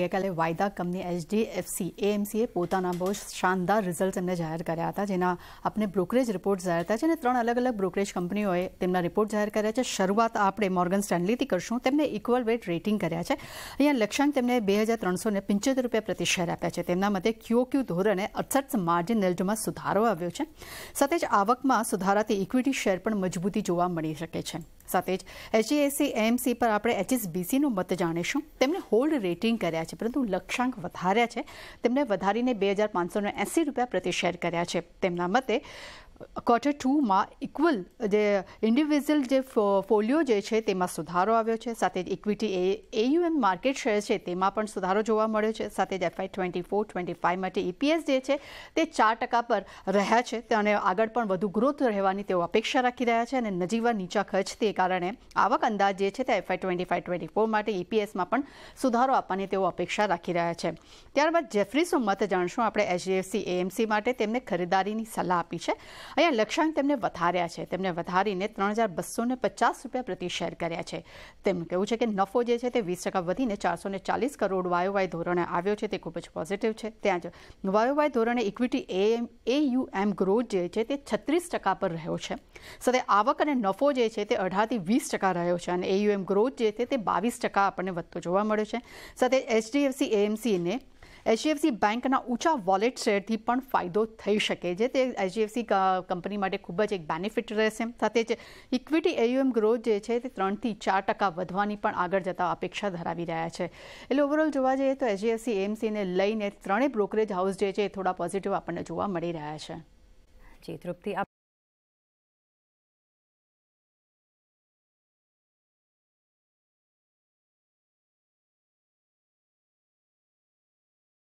ગઈકાલે વાયદા company HDFC એએમસીએ પોતાના બહુ શાનદાર રિઝલ્ટ એમને જાહેર કર્યા હતા જેના આપણે બ્રોકરેજ રિપોર્ટ જાહેર થયા છે અને ત્રણ અલગ અલગ બ્રોકરેજ કંપનીઓએ તેમના રિપોર્ટ જાહેર કર્યા છે શરૂઆત આપણે મોર્ગન સ્ટેન્લીથી કરશું તેમને ઇક્વલ વેટ રેટિંગ કર્યા છે અહીંયા લક્ષ્યાંક તેમને બે હજાર ત્રણસો ને પંચોતેર રૂપિયા પ્રતિ શેર આપ્યા છે તેમના મતે ક્યુઓક્યુ ધોરણે અડસઠ માર્જિન નેલ્ટમાં સુધારો આવ્યો છે સાથે જ આવકમાં સુધારાથી ઇક્વિટી શેર પણ મજબૂતી જોવા મળી શકે છે સાથે જ એચડીએસસી એમસી પર આપણે એચએસબીસીનો મત જાણીશું તેમણે હોલ્ડ રેટિંગ કર્યા છે પરંતુ લક્ષ્યાંક વધાર્યા છે તેમણે વધારીને બે હજાર પાંચસો એંસી રૂપિયા પ્રતિ શેર કર્યા છે તેમના મતે ક્વાર્ટર ટુમાં ઇક્વલ જે ઇન્ડિવિઝ્યુઅલ જે ફોલિયો જે છે તેમાં સુધારો આવ્યો છે સાથે જ ઇક્વિટી એ એયુએમ માર્કેટ શેર છે તેમાં પણ સુધારો જોવા મળ્યો છે સાથે જ FY twenty four twenty five માટે ઇપીએસ e જે છે તે ચાર ટકા પર રહ્યા છે અને આગળ પણ વધુ ગ્રોથ રહેવાની તેઓ અપેક્ષા રાખી રહ્યા છે અને નજીવા નીચા ખર્ચ તે કારણે આવક અંદાજ જે છે તે FY twenty five twenty four માટે ઇપીએસમાં e પણ સુધારો આપવાની તેઓ અપેક્ષા રાખી રહ્યા છે ત્યારબાદ જેફરીસનો મત જાણશું આપણે એચડીએફસી એએમસી માટે તેમને ખરીદારીની સલાહ આપી છે અહીંયા લક્ષ્યાંક તેમને વધાર્યા છે તેમને વધારીને ત્રણ હજાર બસોને પચાસ રૂપિયા પ્રતિ શેર કર્યા છે તેમનું કહેવું છે કે નફો જે છે તે વીસ ટકા વધીને ચારસો ને ચાલીસ કરોડ વાયોવાય ધોરણે આવ્યો છે તે ખૂબ જ પોઝિટિવ છે ત્યાં જ વાયોવાય ધોરણે equity A M AM AUM growth જે છે તે છત્રીસ ટકા પર રહ્યો છે સાથે આવક અને નફો જે છે તે અઢારથી વીસ ટકા રહ્યો છે અને એયુએમ ગ્રોથ જે છે તે બાવીસ ટકા આપણને વધતો જોવા મળ્યો છે સાથે એચડીએફસી એએમસીને એચડીએફસી બેંકના ઊંચા વોલેટ શેરથી પણ ફાયદો થઈ શકે છે તે એચડીએફસી કંપની માટે ખૂબ જ એક બેનિફિટ રહેશે સાથે જ ઇક્વિટી એયુએમ ગ્રોથ જે છે તે ત્રણથી ચાર ટકા વધવાની પણ આગળ જતા અપેક્ષા ધરાવી રહ્યા છે એટલે ઓવરઓલ જોવા જઈએ તો એચડીએફસી એમસીને લઈને ત્રણેય બ્રોકરેજ હાઉસ જે છે એ થોડા પોઝિટિવ આપણને જોવા મળી રહ્યા છે જી તૃપ્તિ